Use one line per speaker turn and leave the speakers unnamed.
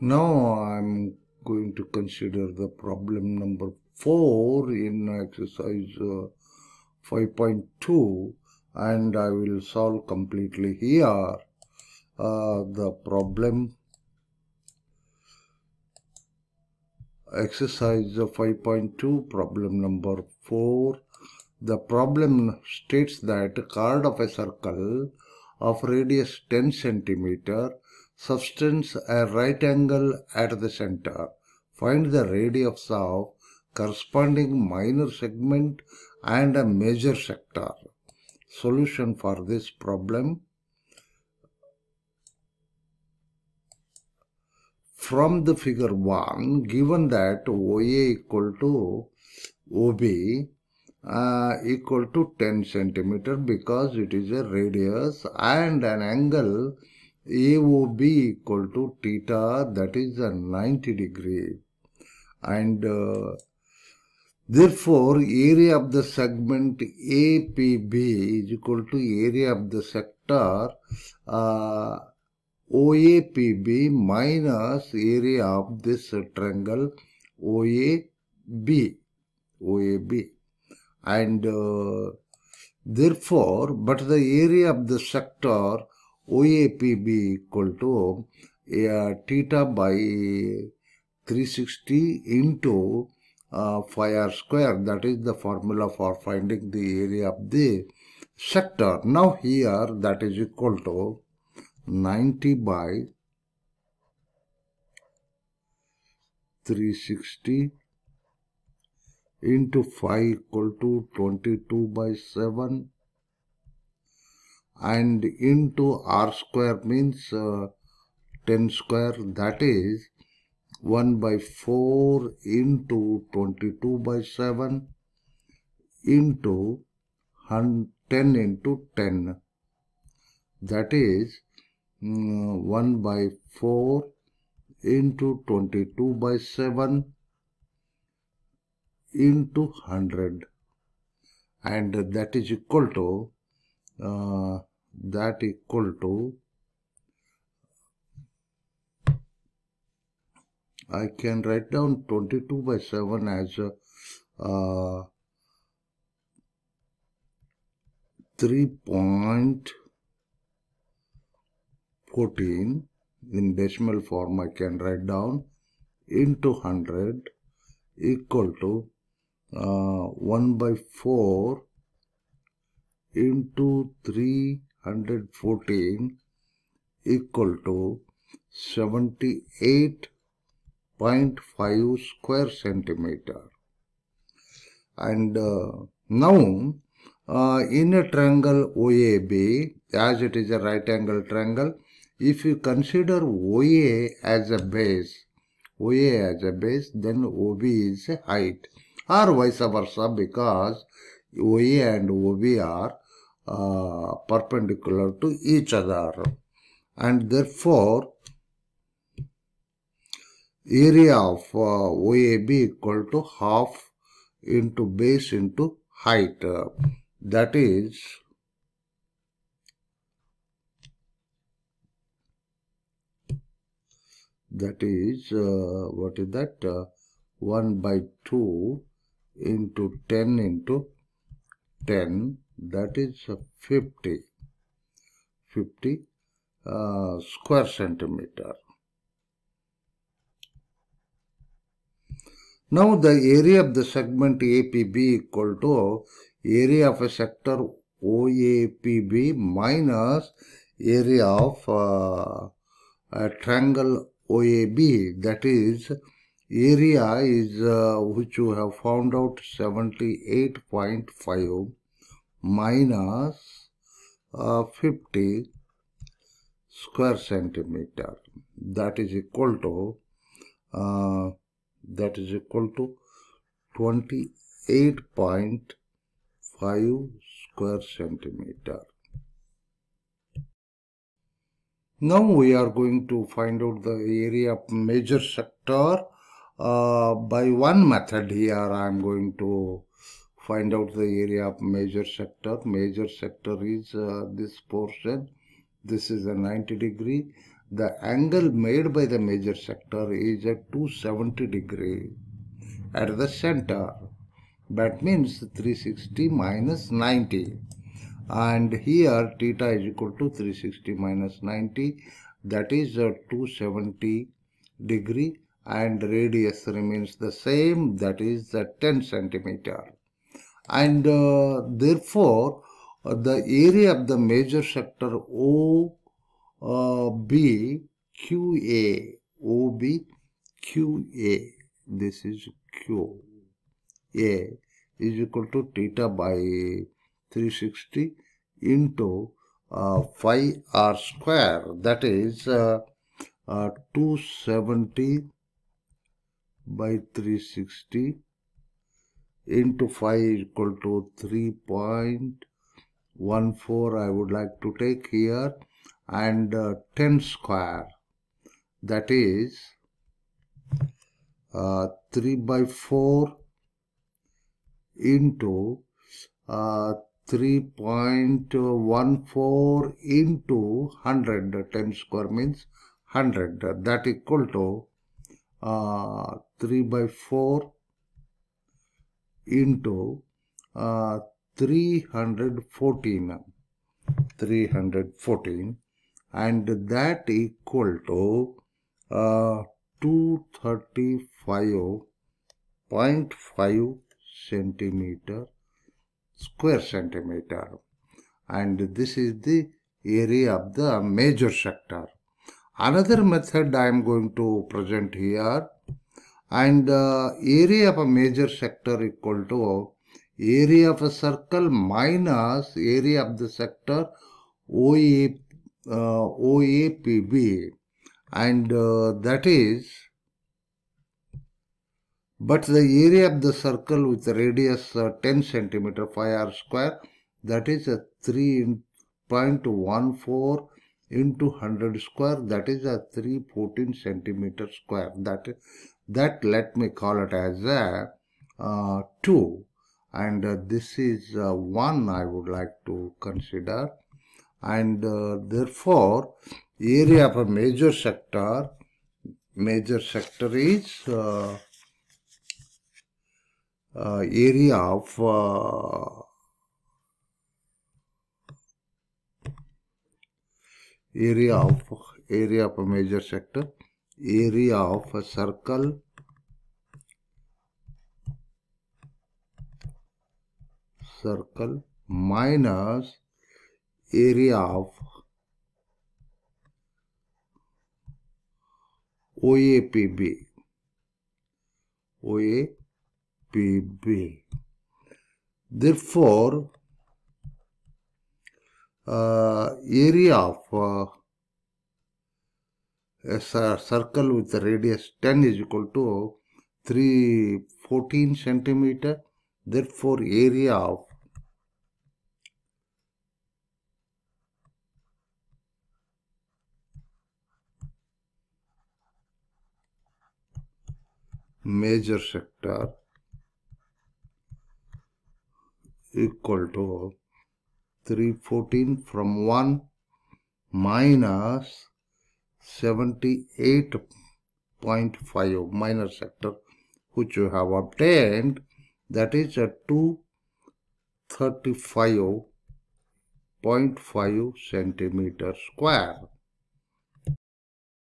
Now I'm going to consider the problem number 4 in exercise uh, 5.2 and I will solve completely here uh, the problem exercise 5.2 problem number 4 the problem states that card of a circle of radius 10 centimeter substance a right angle at the center. Find the radius of corresponding minor segment and a major sector. Solution for this problem. From the figure 1, given that OA equal to OB uh, equal to 10 centimeter because it is a radius and an angle AOB equal to theta that is a 90 degree and uh, therefore area of the segment APB is equal to area of the sector uh, OAPB minus area of this triangle OAB OAB and uh, therefore but the area of the sector OAPB equal to uh, theta by 360 into uh, phi r square. That is the formula for finding the area of the sector. Now here that is equal to 90 by 360 into phi equal to 22 by 7 and into r square means uh, 10 square that is 1 by 4 into 22 by 7 into 10 into 10 that is um, 1 by 4 into 22 by 7 into 100 and that is equal to uh, that equal to I can write down 22 by 7 as uh, 3.14 in decimal form I can write down into 100 equal to uh, 1 by 4 into 3 114 equal to 78.5 square centimeter and uh, now uh, in a triangle OAB as it is a right angle triangle if you consider OA as a base OA as a base then OB is a height or vice versa because OA and OB are uh, perpendicular to each other and therefore area of uh, OAB equal to half into base into height uh, that is that is uh, what is that uh, 1 by 2 into 10 into 10 that is 50 50 uh, square centimeter now the area of the segment APB equal to area of a sector OAPB minus area of uh, a triangle OAB that is area is uh, which you have found out 78.5 minus uh, 50 square centimeter that is equal to uh, that is equal to 28.5 square centimeter now we are going to find out the area of major sector uh, by one method here I am going to find out the area of major sector major sector is uh, this portion this is a 90 degree the angle made by the major sector is at 270 degree at the center that means 360 minus 90 and here theta is equal to 360 minus 90 that is a uh, 270 degree and radius remains the same that is the uh, 10 centimeter and uh, therefore uh, the area of the major sector O uh, B Q A O B Q A this is Q A is equal to theta by 360 into uh, phi r square that is uh, uh, 270 by 360 into 5 equal to 3.14 I would like to take here and uh, 10 square that is uh, 3 by 4 into uh, 3.14 uh, into 100 10 square means 100 that equal to uh, 3 by 4 into uh, 314 314 and that equal to uh, 235.5 centimeter square centimeter and this is the area of the major sector another method i am going to present here and uh, area of a major sector equal to area of a circle minus area of the sector OA, uh, OAPB and uh, that is but the area of the circle with radius uh, 10 centimeter 5r square that is a uh, 3.14 into 100 square that is a uh, 314 centimeter square that that let me call it as a uh, 2 and uh, this is uh, 1 I would like to consider and uh, therefore area of a major sector major sector is uh, uh, area of area of area of a major sector area of a circle circle minus area of OAPB OAPB therefore uh, area of uh, a circle with the radius 10 is equal to 314 centimeter. Therefore, area of major sector equal to 314 from 1 minus 78.5 minor sector which you have obtained that is a 235.5 centimeter square